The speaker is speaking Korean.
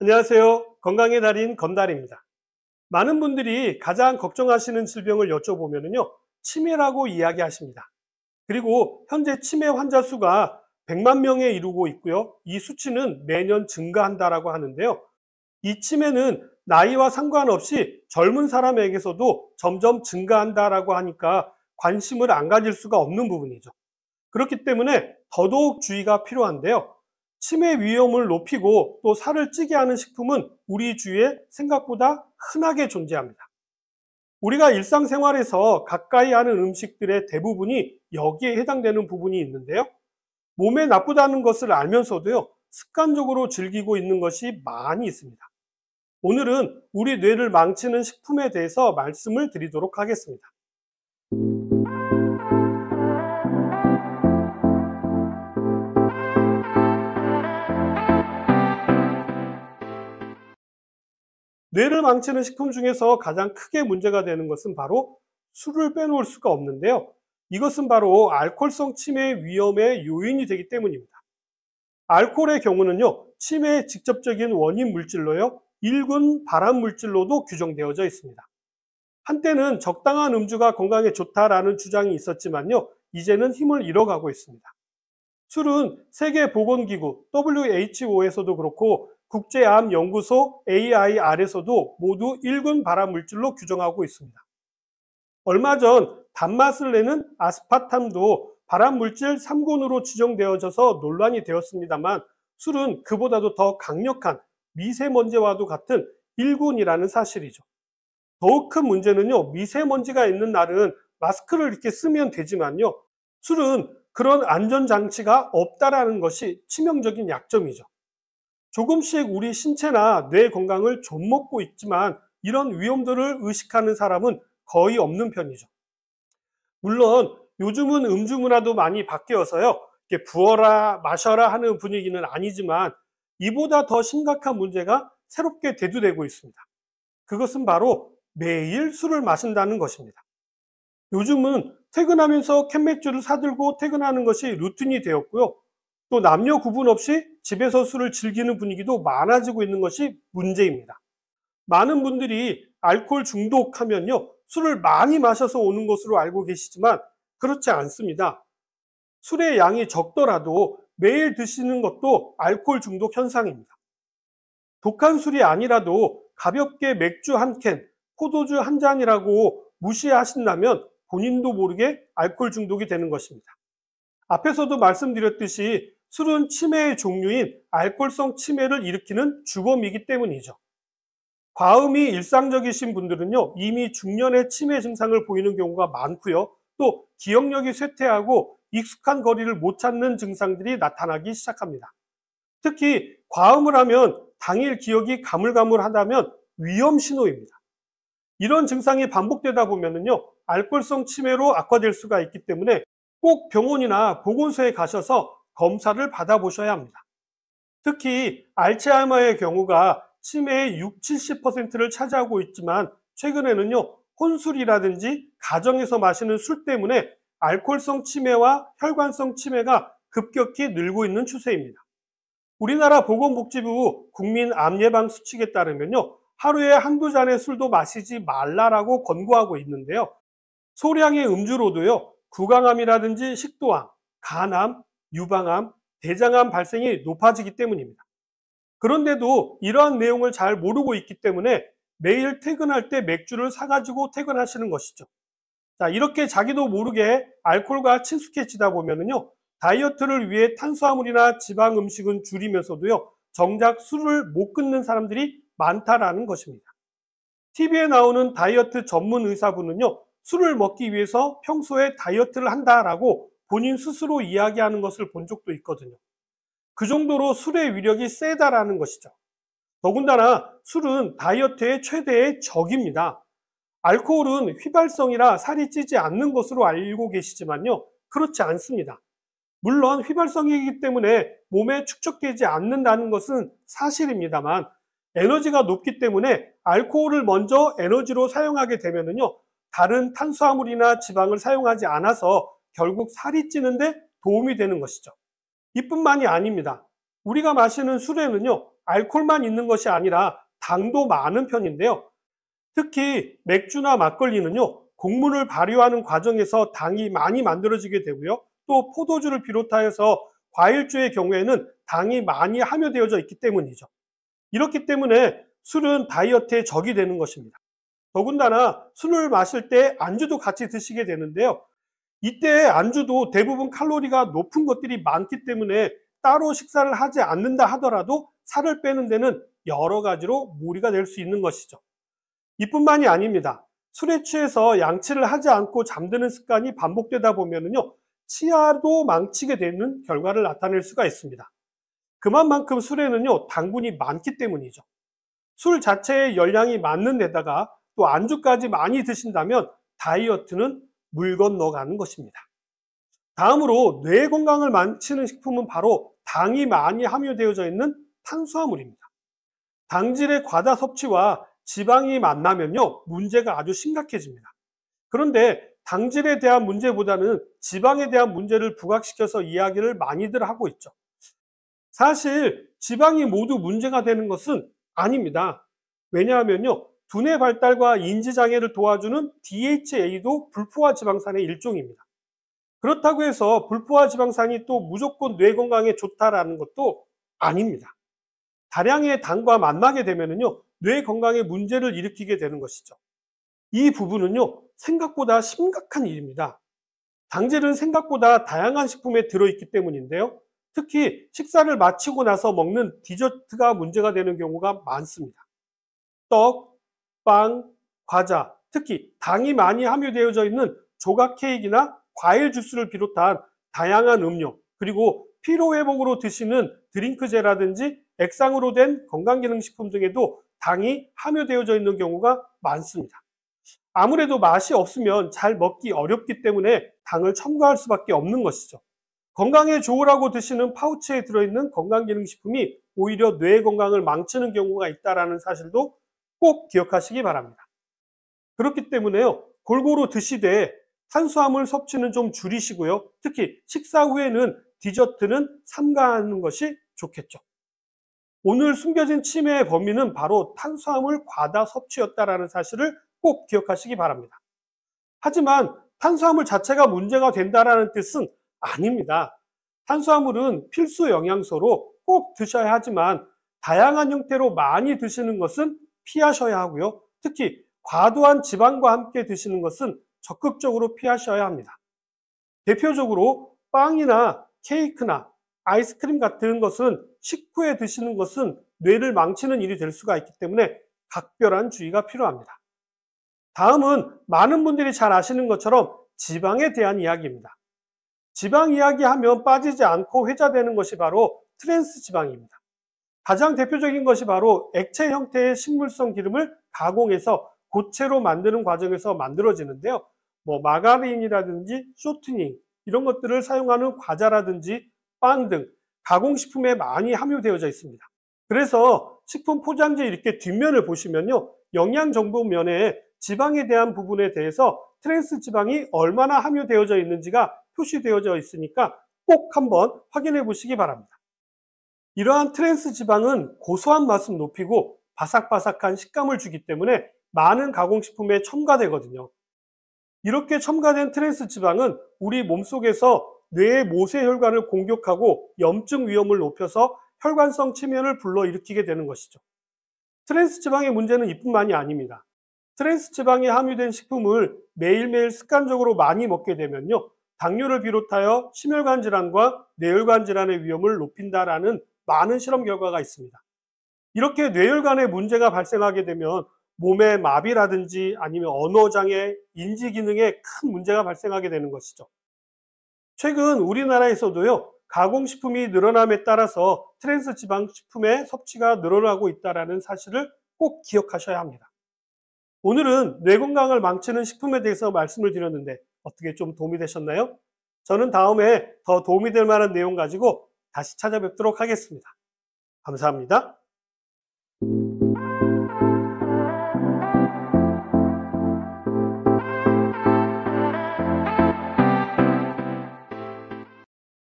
안녕하세요. 건강의 달인 건달입니다. 많은 분들이 가장 걱정하시는 질병을 여쭤보면요. 치매라고 이야기하십니다. 그리고 현재 치매 환자 수가 100만 명에 이르고 있고요. 이 수치는 매년 증가한다라고 하는데요. 이 치매는 나이와 상관없이 젊은 사람에게서도 점점 증가한다라고 하니까 관심을 안 가질 수가 없는 부분이죠. 그렇기 때문에 더더욱 주의가 필요한데요. 치매 위험을 높이고 또 살을 찌게 하는 식품은 우리 주위에 생각보다 흔하게 존재합니다. 우리가 일상생활에서 가까이 하는 음식들의 대부분이 여기에 해당되는 부분이 있는데요. 몸에 나쁘다는 것을 알면서도요, 습관적으로 즐기고 있는 것이 많이 있습니다. 오늘은 우리 뇌를 망치는 식품에 대해서 말씀을 드리도록 하겠습니다. 뇌를 망치는 식품 중에서 가장 크게 문제가 되는 것은 바로 술을 빼놓을 수가 없는데요. 이것은 바로 알코올성 치매 위험의 요인이 되기 때문입니다. 알코올의 경우는요. 치매의 직접적인 원인 물질로요. 일군 발암 물질로도 규정되어져 있습니다. 한때는 적당한 음주가 건강에 좋다라는 주장이 있었지만요. 이제는 힘을 잃어가고 있습니다. 술은 세계보건기구 WHO에서도 그렇고 국제암연구소 AIR에서도 모두 1군 발암물질로 규정하고 있습니다. 얼마 전 단맛을 내는 아스파탐도 발암물질 3군으로 지정되어져서 논란이 되었습니다만 술은 그보다도 더 강력한 미세먼지와도 같은 1군이라는 사실이죠. 더욱 큰 문제는요, 미세먼지가 있는 날은 마스크를 이렇게 쓰면 되지만요, 술은 그런 안전장치가 없다라는 것이 치명적인 약점이죠. 조금씩 우리 신체나 뇌 건강을 좀먹고 있지만 이런 위험들을 의식하는 사람은 거의 없는 편이죠. 물론 요즘은 음주 문화도 많이 바뀌어서요. 이렇게 부어라 마셔라 하는 분위기는 아니지만 이보다 더 심각한 문제가 새롭게 대두되고 있습니다. 그것은 바로 매일 술을 마신다는 것입니다. 요즘은 퇴근하면서 캔맥주를 사들고 퇴근하는 것이 루틴이 되었고요. 또 남녀 구분 없이 집에서 술을 즐기는 분위기도 많아지고 있는 것이 문제입니다. 많은 분들이 알코올 중독하면요, 술을 많이 마셔서 오는 것으로 알고 계시지만 그렇지 않습니다. 술의 양이 적더라도 매일 드시는 것도 알코올 중독 현상입니다. 독한 술이 아니라도 가볍게 맥주 한 캔, 포도주 한 잔이라고 무시하신다면 본인도 모르게 알코올 중독이 되는 것입니다. 앞에서도 말씀드렸듯이 술은 치매의 종류인 알코올성 치매를 일으키는 주범이기 때문이죠. 과음이 일상적이신 분들은요, 이미 중년의 치매 증상을 보이는 경우가 많고요. 또 기억력이 쇠퇴하고 익숙한 거리를 못 찾는 증상들이 나타나기 시작합니다. 특히 과음을 하면 당일 기억이 가물가물하다면 위험 신호입니다. 이런 증상이 반복되다 보면은요, 알코올성 치매로 악화될 수가 있기 때문에 꼭 병원이나 보건소에 가셔서 검사를 받아보셔야 합니다. 특히 알츠하이머의 경우가 치매의 6, 0 70%를 차지하고 있지만 최근에는요. 혼술이라든지 가정에서 마시는 술 때문에 알코올성 치매와 혈관성 치매가 급격히 늘고 있는 추세입니다. 우리나라 보건복지부 국민 암예방 수칙에 따르면요. 하루에 한두 잔의 술도 마시지 말라라고 권고하고 있는데요. 소량의 음주로도요. 구강암이라든지 식도암, 간암, 유방암, 대장암 발생이 높아지기 때문입니다. 그런데도 이러한 내용을 잘 모르고 있기 때문에 매일 퇴근할 때 맥주를 사가지고 퇴근하시는 것이죠. 자, 이렇게 자기도 모르게 알코올과 친숙해지다 보면은요, 다이어트를 위해 탄수화물이나 지방 음식은 줄이면서도요, 정작 술을 못 끊는 사람들이 많다라는 것입니다. TV에 나오는 다이어트 전문 의사분은요, 술을 먹기 위해서 평소에 다이어트를 한다라고 본인 스스로 이야기하는 것을 본 적도 있거든요. 그 정도로 술의 위력이 세다라는 것이죠. 더군다나 술은 다이어트의 최대의 적입니다. 알코올은 휘발성이라 살이 찌지 않는 것으로 알고 계시지만요. 그렇지 않습니다. 물론 휘발성이기 때문에 몸에 축적되지 않는다는 것은 사실입니다만 에너지가 높기 때문에 알코올을 먼저 에너지로 사용하게 되면요 다른 탄수화물이나 지방을 사용하지 않아서 결국 살이 찌는데 도움이 되는 것이죠. 이뿐만이 아닙니다. 우리가 마시는 술에는요, 알코올만 있는 것이 아니라 당도 많은 편인데요. 특히 맥주나 막걸리는요, 곡물을 발효하는 과정에서 당이 많이 만들어지게 되고요. 또 포도주를 비롯하여서 과일주의 경우에는 당이 많이 함유되어져 있기 때문이죠. 이렇기 때문에 술은 다이어트에 적이 되는 것입니다. 더군다나 술을 마실 때 안주도 같이 드시게 되는데요. 이때 안주도 대부분 칼로리가 높은 것들이 많기 때문에 따로 식사를 하지 않는다 하더라도 살을 빼는 데는 여러 가지로 무리가 될 수 있는 것이죠. 이뿐만이 아닙니다. 술에 취해서 양치를 하지 않고 잠드는 습관이 반복되다 보면요. 치아도 망치게 되는 결과를 나타낼 수가 있습니다. 그만큼 술에는요, 당분이 많기 때문이죠. 술 자체의 열량이 많는 데다가 또 안주까지 많이 드신다면 다이어트는 물 건너가는 것입니다. 다음으로 뇌 건강을 망치는 식품은 바로 당이 많이 함유되어져 있는 탄수화물입니다. 당질의 과다 섭취와 지방이 만나면요, 문제가 아주 심각해집니다. 그런데 당질에 대한 문제보다는 지방에 대한 문제를 부각시켜서 이야기를 많이들 하고 있죠. 사실 지방이 모두 문제가 되는 것은 아닙니다. 왜냐하면요, 두뇌 발달과 인지 장애를 도와주는 DHA도 불포화 지방산의 일종입니다. 그렇다고 해서 불포화 지방산이 또 무조건 뇌 건강에 좋다라는 것도 아닙니다. 다량의 당과 만나게 되면은요, 뇌 건강에 문제를 일으키게 되는 것이죠. 이 부분은요, 생각보다 심각한 일입니다. 당질은 생각보다 다양한 식품에 들어있기 때문인데요. 특히 식사를 마치고 나서 먹는 디저트가 문제가 되는 경우가 많습니다. 떡, 빵, 과자, 특히 당이 많이 함유되어져 있는 조각 케이크나 과일 주스를 비롯한 다양한 음료, 그리고 피로회복으로 드시는 드링크제라든지 액상으로 된 건강기능식품 등에도 당이 함유되어져 있는 경우가 많습니다. 아무래도 맛이 없으면 잘 먹기 어렵기 때문에 당을 첨가할 수밖에 없는 것이죠. 건강에 좋으라고 드시는 파우치에 들어있는 건강기능식품이 오히려 뇌 건강을 망치는 경우가 있다는 사실도 꼭 기억하시기 바랍니다. 그렇기 때문에요. 골고루 드시되 탄수화물 섭취는 좀 줄이시고요. 특히 식사 후에는 디저트는 삼가하는 것이 좋겠죠. 오늘 숨겨진 치매의 범위는 바로 탄수화물 과다 섭취였다라는 사실을 꼭 기억하시기 바랍니다. 하지만 탄수화물 자체가 문제가 된다라는 뜻은 아닙니다. 탄수화물은 필수 영양소로 꼭 드셔야 하지만 다양한 형태로 많이 드시는 것은 피하셔야 하고요. 특히 과도한 지방과 함께 드시는 것은 적극적으로 피하셔야 합니다. 대표적으로 빵이나 케이크나 아이스크림 같은 것은 식후에 드시는 것은 뇌를 망치는 일이 될 수가 있기 때문에 각별한 주의가 필요합니다. 다음은 많은 분들이 잘 아시는 것처럼 지방에 대한 이야기입니다. 지방 이야기하면 빠지지 않고 회자되는 것이 바로 트랜스 지방입니다. 가장 대표적인 것이 바로 액체 형태의 식물성 기름을 가공해서 고체로 만드는 과정에서 만들어지는데요. 뭐 마가린이라든지 쇼트닝 이런 것들을 사용하는 과자라든지 빵 등 가공식품에 많이 함유되어져 있습니다. 그래서 식품 포장지 이렇게 뒷면을 보시면요. 영양 정보 면에 지방에 대한 부분에 대해서 트랜스 지방이 얼마나 함유되어져 있는지가 표시되어져 있으니까 꼭 한번 확인해 보시기 바랍니다. 이러한 트랜스 지방은 고소한 맛을 높이고 바삭바삭한 식감을 주기 때문에 많은 가공식품에 첨가되거든요. 이렇게 첨가된 트랜스 지방은 우리 몸속에서 뇌의 모세혈관을 공격하고 염증 위험을 높여서 혈관성 치매을 불러일으키게 되는 것이죠. 트랜스 지방의 문제는 이뿐만이 아닙니다. 트랜스 지방이 함유된 식품을 매일매일 습관적으로 많이 먹게 되면요. 당뇨를 비롯하여 심혈관 질환과 뇌혈관 질환의 위험을 높인다라는 많은 실험 결과가 있습니다. 이렇게 뇌혈관에 문제가 발생하게 되면 몸의 마비라든지 아니면 언어장애, 인지기능에 큰 문제가 발생하게 되는 것이죠. 최근 우리나라에서도요, 가공식품이 늘어남에 따라서 트랜스 지방식품의 섭취가 늘어나고 있다는 사실을 꼭 기억하셔야 합니다. 오늘은 뇌 건강을 망치는 식품에 대해서 말씀을 드렸는데 어떻게 좀 도움이 되셨나요? 저는 다음에 더 도움이 될 만한 내용 가지고 다시 찾아뵙도록 하겠습니다. 감사합니다.